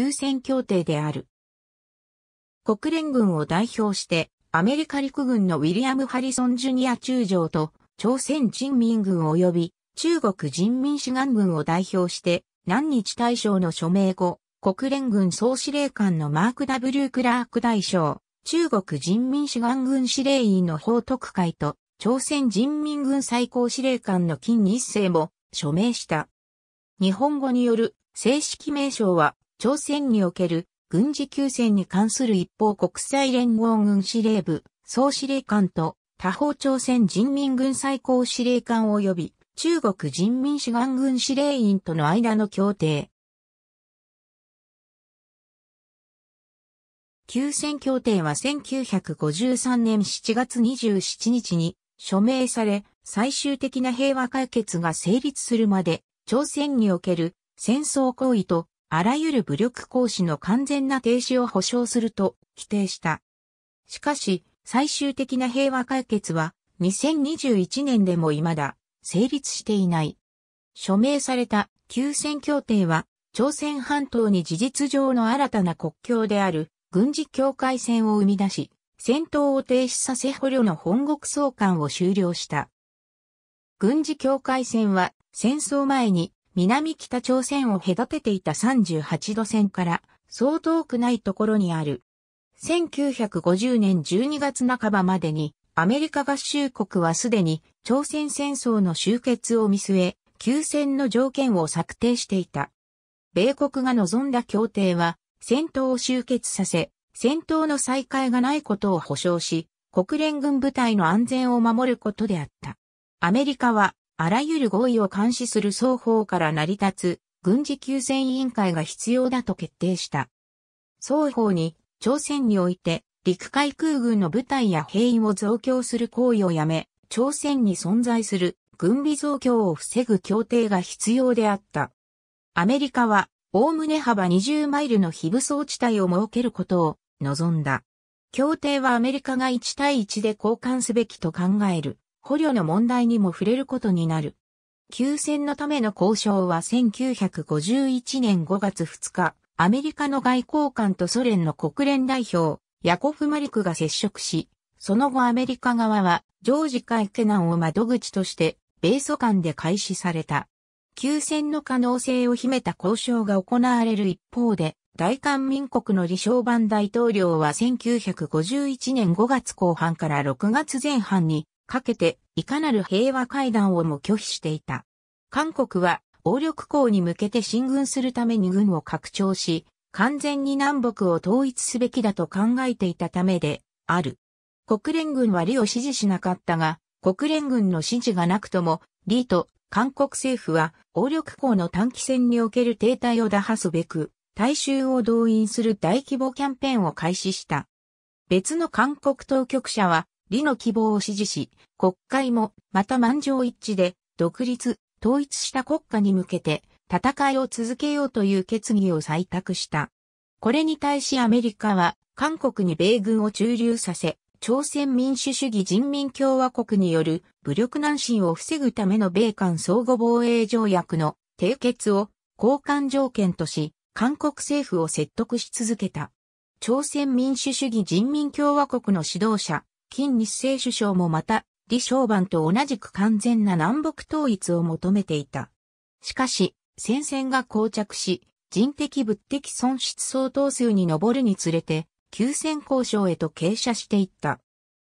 休戦協定である。国連軍を代表して、アメリカ陸軍のウィリアム・ハリソン・ジュニア中将と、朝鮮人民軍及び中国人民志願軍を代表して、南日大将の署名後、国連軍総司令官のマーク・ W・ クラーク大将、中国人民志願軍司令員の報徳会と、朝鮮人民軍最高司令官の金日成も署名した。日本語による正式名称は朝鮮における軍事休戦に関する一方国際連合軍司令部総司令官と他方朝鮮人民軍最高司令官及び中国人民志願軍司令員との間の協定。休戦協定は1953年7月27日に署名され、最終的な平和解決が成立するまで、朝鮮における戦争行為とあらゆる武力行使の完全な停止を保障すると規定した。しかし、最終的な平和解決は2021年でも未だ成立していない。署名された休戦協定は、朝鮮半島に事実上の新たな国境である軍事境界線を生み出し、戦闘を停止させ捕虜の本国送還を終了した。軍事境界線は戦争前に南北朝鮮を隔てていた38度線からそう遠くないところにある。1950年12月半ばまでにアメリカ合衆国はすでに朝鮮戦争の終結を見据え、休戦の条件を策定していた。米国が望んだ協定は戦闘を終結させ、戦闘の再開がないことを保証し、国連軍部隊の安全を守ることであった。アメリカはあらゆる合意を監視する双方から成り立つ軍事休戦委員会が必要だと決定した。双方に朝鮮において陸海空軍の部隊や兵員を増強する行為をやめ、朝鮮に存在する軍備増強を防ぐ協定が必要であった。アメリカは、おおむね幅20マイルの非武装地帯を設けることを望んだ。協定はアメリカが1対1で交換すべきと考える。捕虜の問題にも触れることになる。休戦のための交渉は1951年5月2日、アメリカの外交官とソ連の国連代表、ヤコフ・マリクが接触し、その後アメリカ側は、ジョージ・カイケナンを窓口として、米ソ間で開始された。休戦の可能性を秘めた交渉が行われる一方で、大韓民国の李承晩大統領は1951年5月後半から6月前半にかけて、いかなる平和会談をも拒否していた。韓国は、王力港に向けて進軍するために軍を拡張し、完全に南北を統一すべきだと考えていたためで、ある。国連軍は李を支持しなかったが、国連軍の支持がなくとも、李と韓国政府は、王力港の短期戦における停滞を打破すべく、大衆を動員する大規模キャンペーンを開始した。別の韓国当局者は、理の希望を支持し、国会もまた満場一致で独立、統一した国家に向けて戦いを続けようという決議を採択した。これに対しアメリカは韓国に米軍を駐留させ、朝鮮民主主義人民共和国による武力難進を防ぐための米韓相互防衛条約の締結を交換条件とし、韓国政府を説得し続けた。朝鮮民主主義人民共和国の指導者、金日成首相もまた、李承晩と同じく完全な南北統一を求めていた。しかし、戦線が膠着し、人的物的損失相当数に上るにつれて、休戦交渉へと傾斜していった。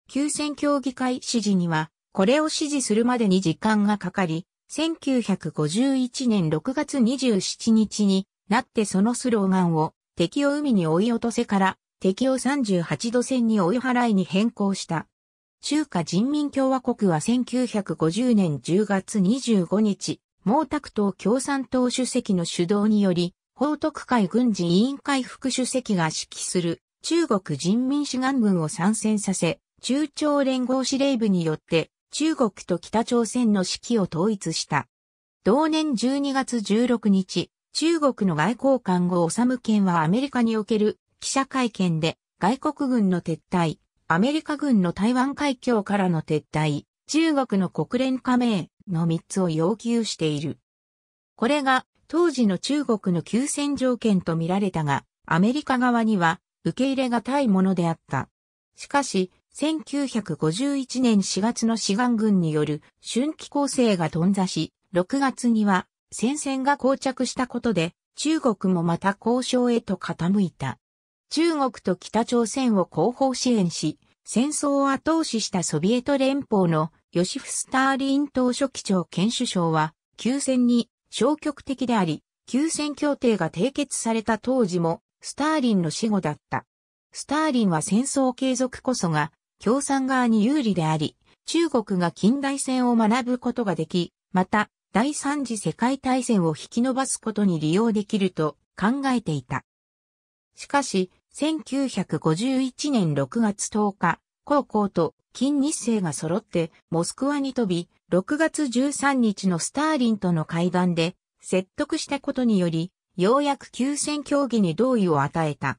休戦協議会指示には、これを指示するまでに時間がかかり、1951年6月27日になってそのスローガンを敵を海に追い落とせから敵を38度線に追い払いに変更した。中華人民共和国は1950年10月25日、毛沢東共産党主席の主導により、報徳会軍事委員会副主席が指揮する中国人民志願軍を参戦させ、中朝連合司令部によって中国と北朝鮮の指揮を統一した。同年12月16日、中国の外交官後治県はアメリカにおける記者会見で外国軍の撤退、アメリカ軍の台湾海峡からの撤退、中国の国連加盟の3つを要求している。これが当時の中国の休戦条件と見られたが、アメリカ側には受け入れがたいものであった。しかし、1951年4月の志願軍による春季攻勢が頓挫し、6月には戦線が膠着したことで、中国もまた交渉へと傾いた。中国と北朝鮮を後方支援し、戦争を後押ししたソビエト連邦のヨシフ・スターリン党書記長兼首相は、休戦に消極的であり、休戦協定が締結された当時も、スターリンの死後だった。スターリンは戦争継続こそが、共産側に有利であり、中国が近代戦を学ぶことができ、また、第三次世界大戦を引き伸ばすことに利用できると考えていた。しかし、1951年6月10日、高校と金日成が揃ってモスクワに飛び、6月13日のスターリンとの会談で説得したことにより、ようやく休戦協議に同意を与えた。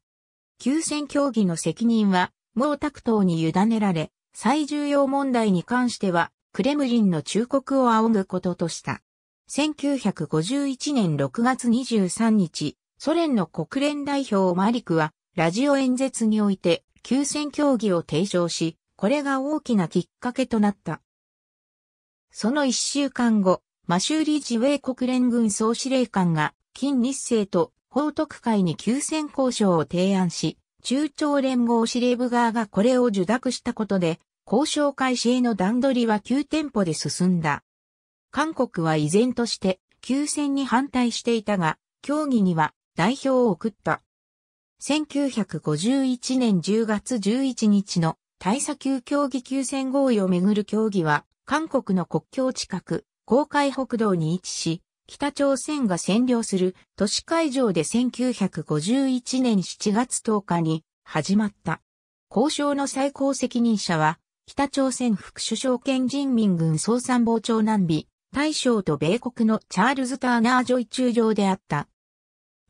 休戦協議の責任は毛沢東に委ねられ、最重要問題に関しては、クレムリンの忠告を仰ぐこととした。1951年6月23日、ソ連の国連代表マリクは、ラジオ演説において、休戦協議を提唱し、これが大きなきっかけとなった。その一週間後、マシューリ自衛国連軍総司令官が、金日成と報徳会に休戦交渉を提案し、中朝連合司令部側がこれを受諾したことで、交渉開始への段取りは急テンポで進んだ。韓国は依然として、休戦に反対していたが、協議には代表を送った。1951年10月11日の大佐級競技休戦合意をめぐる協議は、韓国の国境近く、公海北道に位置し、北朝鮮が占領する都市会場で1951年7月10日に始まった。交渉の最高責任者は、北朝鮮副首相兼人民軍総参謀長南美、大将と米国のチャールズ・ターナー・ジョイ中将であった。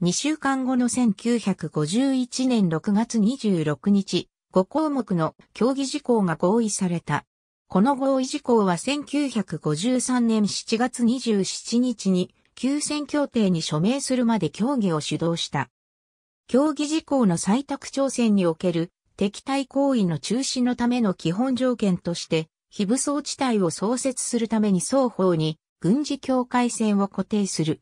2週間後の1951年6月26日、5項目の協議事項が合意された。この合意事項は1953年7月27日に、休戦協定に署名するまで協議を主導した。協議事項の採択挑戦における敵対行為の中止のための基本条件として、非武装地帯を創設するために双方に軍事境界線を固定する。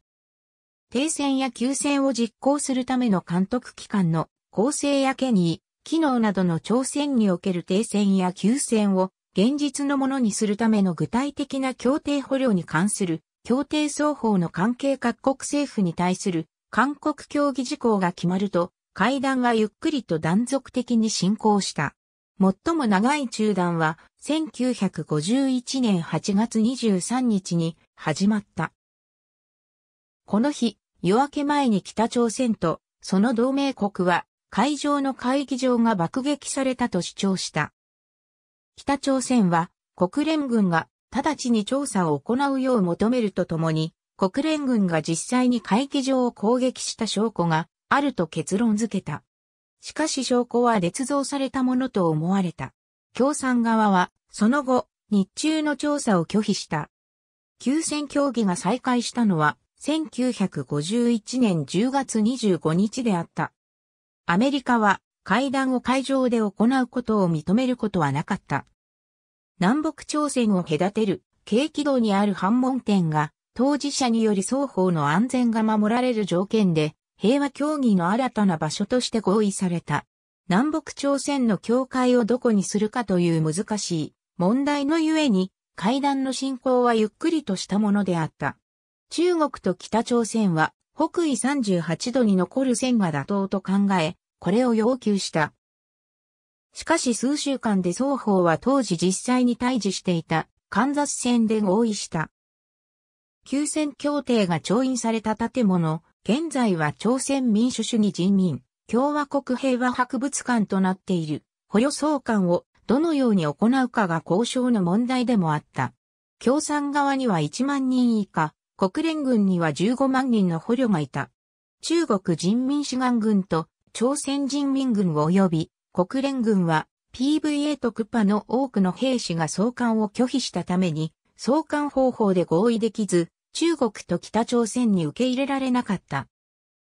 停戦や休戦を実行するための監督機関の構成や権威、機能などの挑戦における停戦や休戦を現実のものにするための具体的な協定捕虜に関する協定双方の関係各国政府に対する韓国協議事項が決まると会談はゆっくりと断続的に進行した。最も長い中断は1951年8月23日に始まった。この日、夜明け前に北朝鮮とその同盟国は海上の会議場が爆撃されたと主張した。北朝鮮は国連軍が直ちに調査を行うよう求めるとともに、国連軍が実際に会議場を攻撃した証拠があると結論付けた。しかし証拠は捏造されたものと思われた。共産側は、その後、日中の調査を拒否した。休戦協議が再開したのは、1951年10月25日であった。アメリカは会談を会場で行うことを認めることはなかった。南北朝鮮を隔てる軽軌道にある反問点が当事者により双方の安全が守られる条件で平和協議の新たな場所として合意された。南北朝鮮の境界をどこにするかという難しい問題のゆえに会談の進行はゆっくりとしたものであった。中国と北朝鮮は北緯38度に残る線が妥当と考え、これを要求した。しかし数週間で双方は当時実際に対峙していたカンザス線で合意した。休戦協定が調印された建物、現在は朝鮮民主主義人民共和国平和博物館となっている捕虜送還をどのように行うかが交渉の問題でもあった。共産側には1万人以下、国連軍には15万人の捕虜がいた。中国人民志願軍と朝鮮人民軍及び国連軍は PVA とクパの多くの兵士が送還を拒否したために送還方法で合意できず中国と北朝鮮に受け入れられなかった。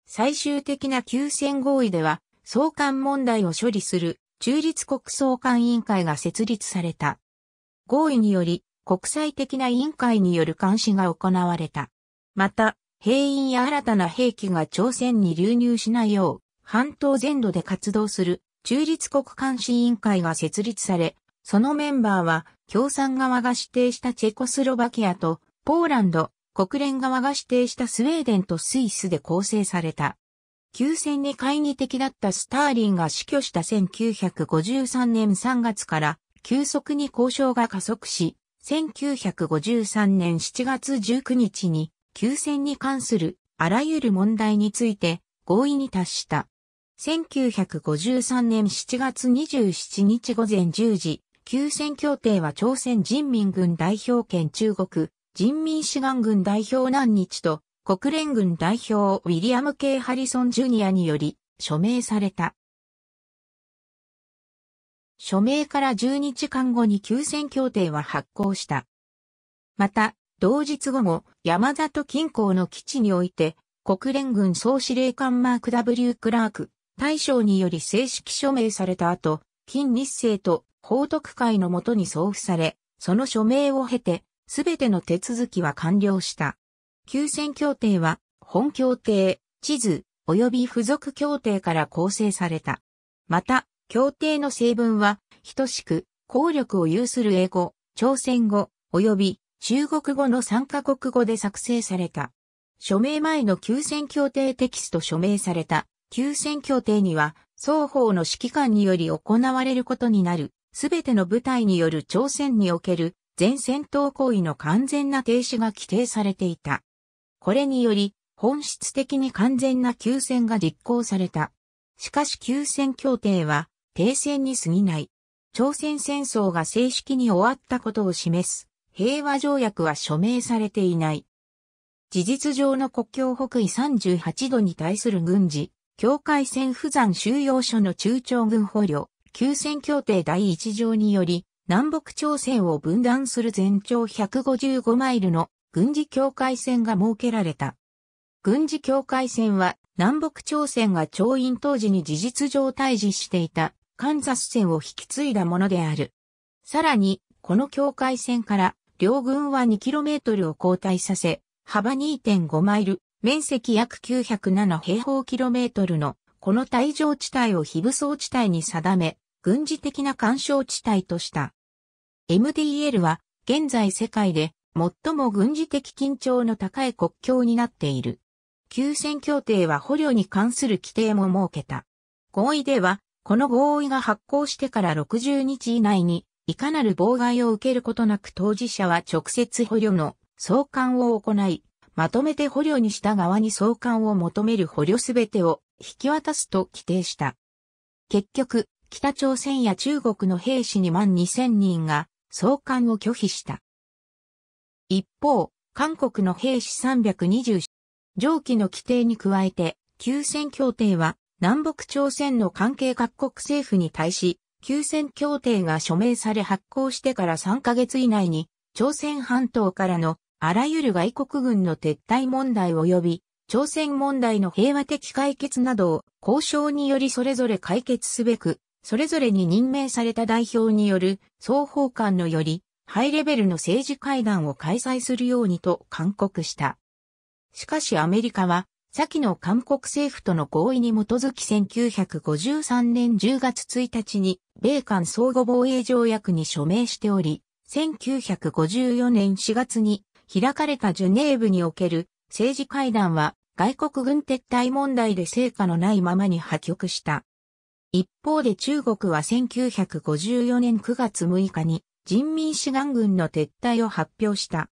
最終的な休戦合意では送還問題を処理する中立国送還委員会が設立された。合意により国際的な委員会による監視が行われた。また、兵員や新たな兵器が朝鮮に流入しないよう、半島全土で活動する中立国監視委員会が設立され、そのメンバーは共産側が指定したチェコスロバキアとポーランド、国連側が指定したスウェーデンとスイスで構成された。休戦に懐疑的だったスターリンが死去した1953年3月から急速に交渉が加速し、1953年7月19日に、休戦に関するあらゆる問題について合意に達した。1953年7月27日午前10時、休戦協定は朝鮮人民軍代表権中国、人民志願軍代表南日と、国連軍代表ウィリアム・ K・ ハリソン・ジュニアにより署名された。署名から10日間後に休戦協定は発行した。また、同日午後、山里近郊の基地において、国連軍総司令官マーク W. クラーク、大将により正式署名された後、金日成と報徳会のもとに送付され、その署名を経て、すべての手続きは完了した。休戦協定は、本協定、地図、及び付属協定から構成された。また、協定の成分は、等しく、効力を有する英語、朝鮮語、及び中国語の3カ国語で作成された。署名前の休戦協定テキスト署名された休戦協定には双方の指揮官により行われることになるすべての部隊による朝鮮における全戦闘行為の完全な停止が規定されていた。これにより本質的に完全な休戦が実行された。しかし休戦協定は停戦に過ぎない。朝鮮戦争が正式に終わったことを示す平和条約は署名されていない。事実上の国境北緯38度に対する軍事、境界線不山収容所の中朝軍捕虜、休戦協定第1条により、南北朝鮮を分断する全長155マイルの軍事境界線が設けられた。軍事境界線は南北朝鮮が調印当時に事実上退治していたカンザス線を引き継いだものである。さらに、この境界線から両軍は 2km を交代させ、幅2.5マイル、面積約907平方キロメートルのこの対状地帯を非武装地帯に定め、軍事的な干渉地帯とした。MDL は現在世界で最も軍事的緊張の高い国境になっている。休戦協定は捕虜に関する規定も設けた。合意ではこの合意が発行してから60日以内に、いかなる妨害を受けることなく当事者は直接捕虜の送還を行い、まとめて捕虜にした側に送還を求める捕虜すべてを引き渡すと規定した。結局、北朝鮮や中国の兵士2万2000人が送還を拒否した。一方、韓国の兵士320、上記の規定に加えて、休戦協定は南北朝鮮の関係各国政府に対し、休戦協定が署名され発行してから3ヶ月以内に、朝鮮半島からのあらゆる外国軍の撤退問題及び、朝鮮問題の平和的解決などを交渉によりそれぞれ解決すべく、それぞれに任命された代表による双方間のよりハイレベルの政治会談を開催するようにと勧告した。しかしアメリカは先の韓国政府との合意に基づき1953年10月1日に米韓相互防衛条約に署名しており、1954年4月に開かれたジュネーブにおける政治会談は外国軍撤退問題で成果のないままに破局した。一方で中国は1954年9月6日に人民志願軍の撤退を発表した。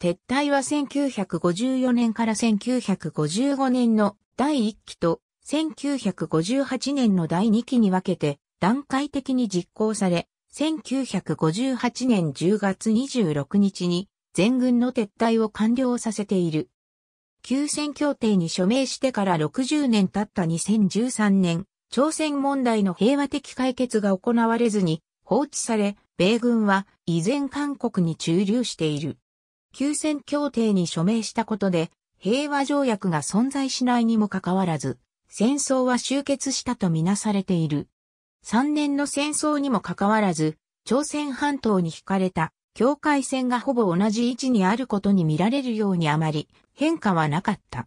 撤退は1954年から1955年の第1期と1958年の第2期に分けて段階的に実行され、1958年10月26日に全軍の撤退を完了させている。休戦協定に署名してから60年経った2013年、朝鮮問題の平和的解決が行われずに放置され、米軍は依然韓国に駐留している。休戦協定に署名したことで、平和条約が存在しないにもかかわらず、戦争は終結したとみなされている。3年の戦争にもかかわらず、朝鮮半島に引かれた境界線がほぼ同じ位置にあることに見られるようにあまり変化はなかった。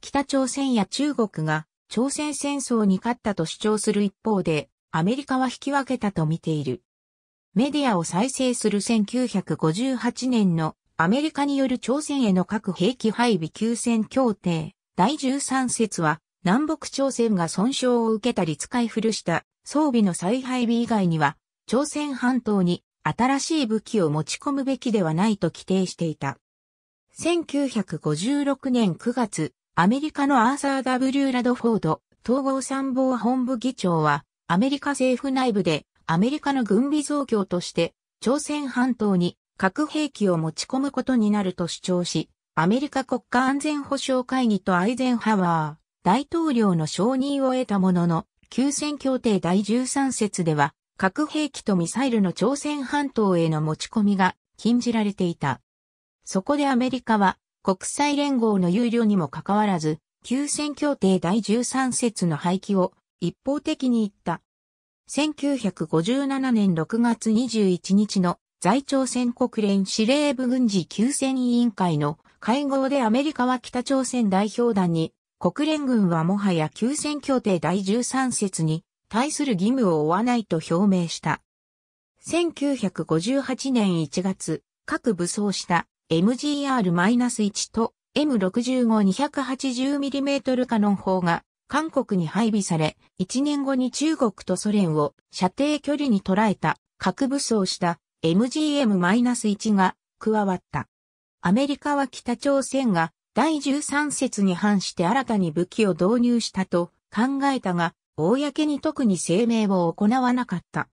北朝鮮や中国が朝鮮戦争に勝ったと主張する一方で、アメリカは引き分けたと見ている。メディアを再生する1958年のアメリカによる朝鮮への核兵器配備休戦協定第13節は南北朝鮮が損傷を受けたり使い古した装備の再配備以外には朝鮮半島に新しい武器を持ち込むべきではないと規定していた。1956年9月、アメリカのアーサー・ W・ ラドフォード統合参謀本部議長はアメリカ政府内部でアメリカの軍備増強として、朝鮮半島に核兵器を持ち込むことになると主張し、アメリカ国家安全保障会議とアイゼンハワー大統領の承認を得たものの、休戦協定第13節では、核兵器とミサイルの朝鮮半島への持ち込みが禁じられていた。そこでアメリカは国際連合の有料にもかかわらず、休戦協定第13節の廃棄を一方的に言った。1957年6月21日の在朝鮮国連司令部軍事休戦委員会の会合でアメリカは北朝鮮代表団に国連軍はもはや休戦協定第13節に対する義務を負わないと表明した。1958年1月、各武装した MGR-1 と M65-280mm カノン砲が韓国に配備され、1年後に中国とソ連を射程距離に捉えた核武装した MGM-1 が加わった。アメリカは北朝鮮が第13節に反して新たに武器を導入したと考えたが、公に特に声明を行わなかった。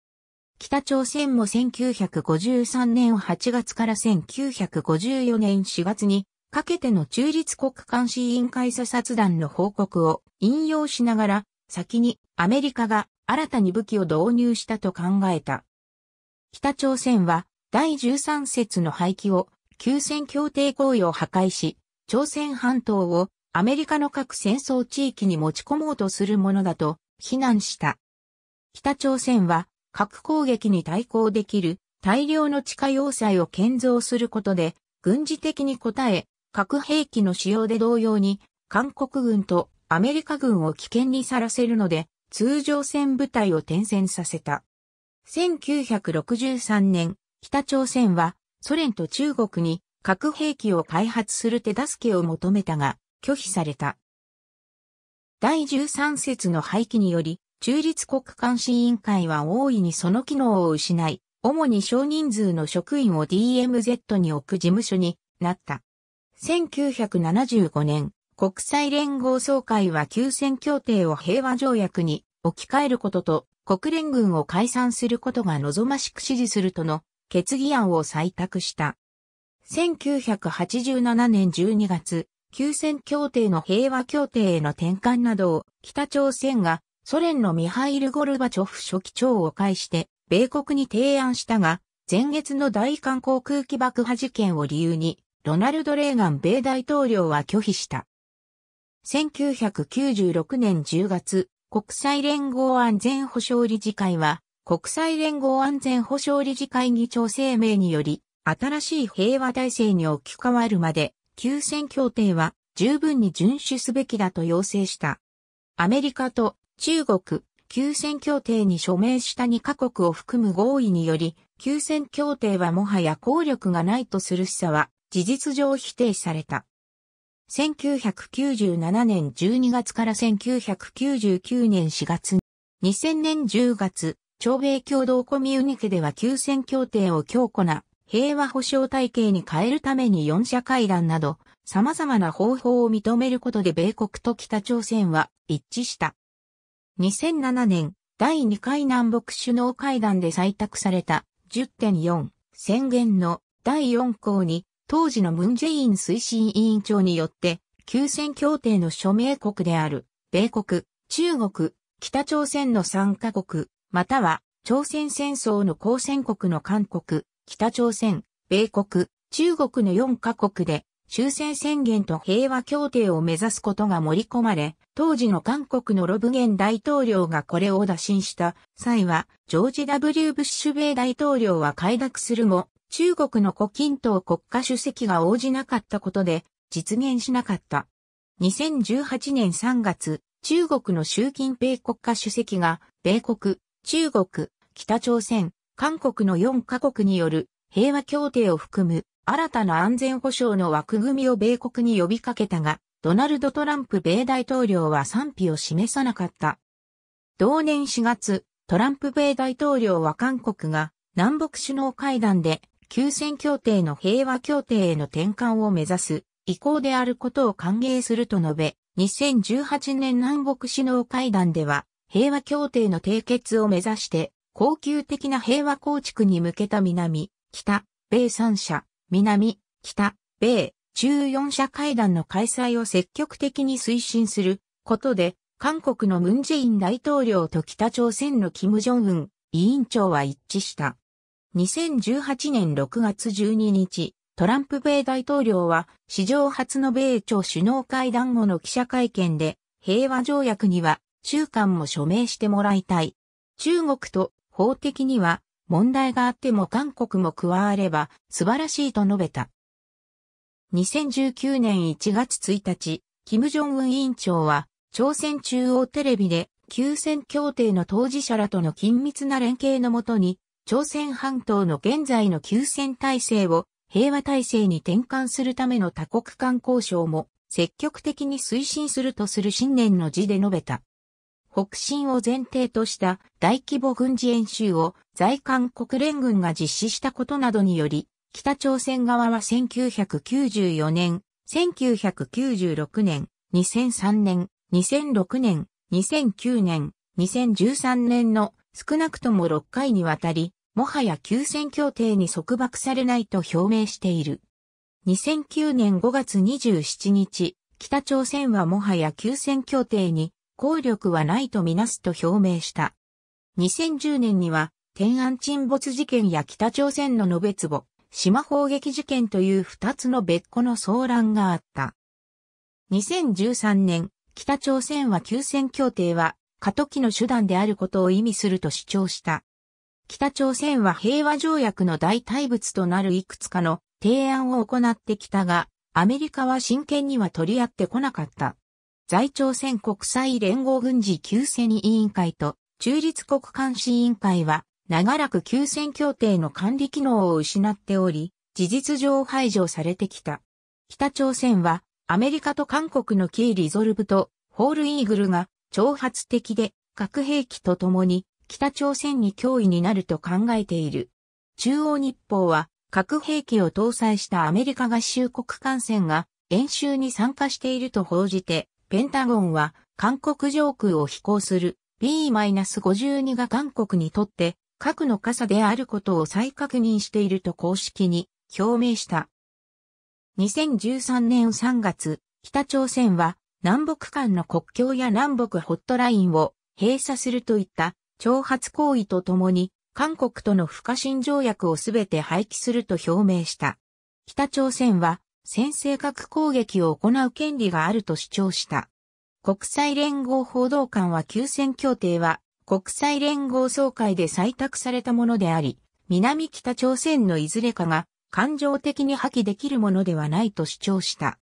北朝鮮も1953年8月から1954年4月にかけての中立国監視委員会査察団の報告を引用しながら、先にアメリカが新たに武器を導入したと考えた。北朝鮮は第13節の廃棄を休戦協定行為を破壊し、朝鮮半島をアメリカの各戦争地域に持ち込もうとするものだと非難した。北朝鮮は核攻撃に対抗できる大量の地下要塞を建造することで軍事的に応え、核兵器の使用で同様に韓国軍とアメリカ軍を危険にさらせるので、通常戦部隊を転戦させた。1963年、北朝鮮はソ連と中国に核兵器を開発する手助けを求めたが、拒否された。第13節の廃棄により、中立国監視委員会は大いにその機能を失い、主に少人数の職員を DMZ に置く事務所になった。1975年、国際連合総会は休戦協定を平和条約に置き換えることと国連軍を解散することが望ましく支持するとの決議案を採択した。1987年12月、休戦協定の平和協定への転換などを北朝鮮がソ連のミハイル・ゴルバチョフ書記長を介して米国に提案したが、前月の大韓航空機爆破事件を理由に、ロナルド・レーガン米大統領は拒否した。1996年10月、国際連合安全保障理事会は、国際連合安全保障理事会議長声明により、新しい平和体制に置き換わるまで、休戦協定は十分に遵守すべきだと要請した。アメリカと中国、休戦協定に署名した2カ国を含む合意により、休戦協定はもはや効力がないとする示唆は事実上否定された。1997年12月から1999年4月、2000年10月、朝米共同コミュニケでは休戦協定を強固な平和保障体系に変えるために4者会談など様々な方法を認めることで米国と北朝鮮は一致した。2007年第2回南北首脳会談で採択された10.4宣言の第4項に当時のムンジェイン推進委員長によって、休戦協定の署名国である、米国、中国、北朝鮮の3カ国、または、朝鮮戦争の交戦国の韓国、北朝鮮、米国、中国の4カ国で、終戦宣言と平和協定を目指すことが盛り込まれ、当時の韓国のロブゲン大統領がこれを打診した際は、ジョージ・ W・ ブッシュ米大統領は快諾するも、中国の胡錦涛国家主席が応じなかったことで実現しなかった。2018年3月、中国の習近平国家主席が、米国、中国、北朝鮮、韓国の4カ国による平和協定を含む新たな安全保障の枠組みを米国に呼びかけたが、ドナルド・トランプ米大統領は賛否を示さなかった。同年4月、トランプ米大統領は韓国が南北首脳会談で休戦協定の平和協定への転換を目指す意向であることを歓迎すると述べ、2018年南北首脳会談では平和協定の締結を目指して恒久的な平和構築に向けた南、北、米3社、南、北、米、中4社会談の開催を積極的に推進することで、韓国のムンジェイン大統領と北朝鮮のキム・ジョンウン委員長は一致した。2018年6月12日、トランプ米大統領は史上初の米朝首脳会談後の記者会見で平和条約には中間も署名してもらいたい。中国と法的には問題があっても韓国も加われば素晴らしいと述べた。2019年1月1日、金正恩委員長は朝鮮中央テレビで休戦協定の当事者らとの緊密な連携のもとに朝鮮半島の現在の休戦体制を平和体制に転換するための多国間交渉も積極的に推進するとする信念の字で述べた。北進を前提とした大規模軍事演習を在韓国連軍が実施したことなどにより、北朝鮮側は1994年、1996年、2003年、2006年、2009年、2013年の少なくとも6回にわたり、もはや休戦協定に束縛されないと表明している。2009年5月27日、北朝鮮はもはや休戦協定に効力はないとみなすと表明した。2010年には、天安沈没事件や北朝鮮の延坪、島砲撃事件という二つの別個の騒乱があった。2013年、北朝鮮は休戦協定は過渡期の手段であることを意味すると主張した。北朝鮮は平和条約の代替物となるいくつかの提案を行ってきたが、アメリカは真剣には取り合ってこなかった。在朝鮮国際連合軍事休戦委員会と中立国監視委員会は長らく休戦協定の管理機能を失っており、事実上排除されてきた。北朝鮮はアメリカと韓国のキーリゾルブとホールイーグルが挑発的で、核兵器とともに北朝鮮に脅威になると考えている。中央日報は核兵器を搭載したアメリカ合衆国艦船が演習に参加していると報じて、ペンタゴンは韓国上空を飛行する B-52 が韓国にとって核の傘であることを再確認していると公式に表明した。2013年3月、北朝鮮は南北間の国境や南北ホットラインを閉鎖するといった挑発行為とともに、韓国との不可侵条約をすべて廃棄すると表明した。北朝鮮は先制核攻撃を行う権利があると主張した。国際連合報道官は休戦協定は国際連合総会で採択されたものであり、南北朝鮮のいずれかが感情的に破棄できるものではないと主張した。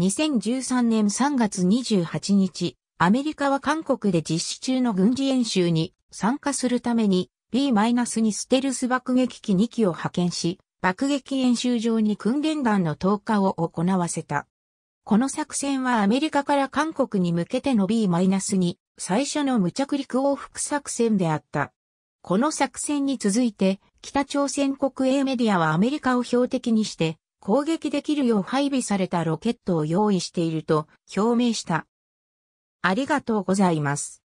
2013年3月28日、アメリカは韓国で実施中の軍事演習に参加するために B-2 ステルス爆撃機2機を派遣し、爆撃演習場に訓練団の投下を行わせた。この作戦はアメリカから韓国に向けての B-2 最初の無着陸往復作戦であった。この作戦に続いて、北朝鮮国営メディアはアメリカを標的にして、攻撃できるよう配備されたロケットを用意していると表明した。ありがとうございます。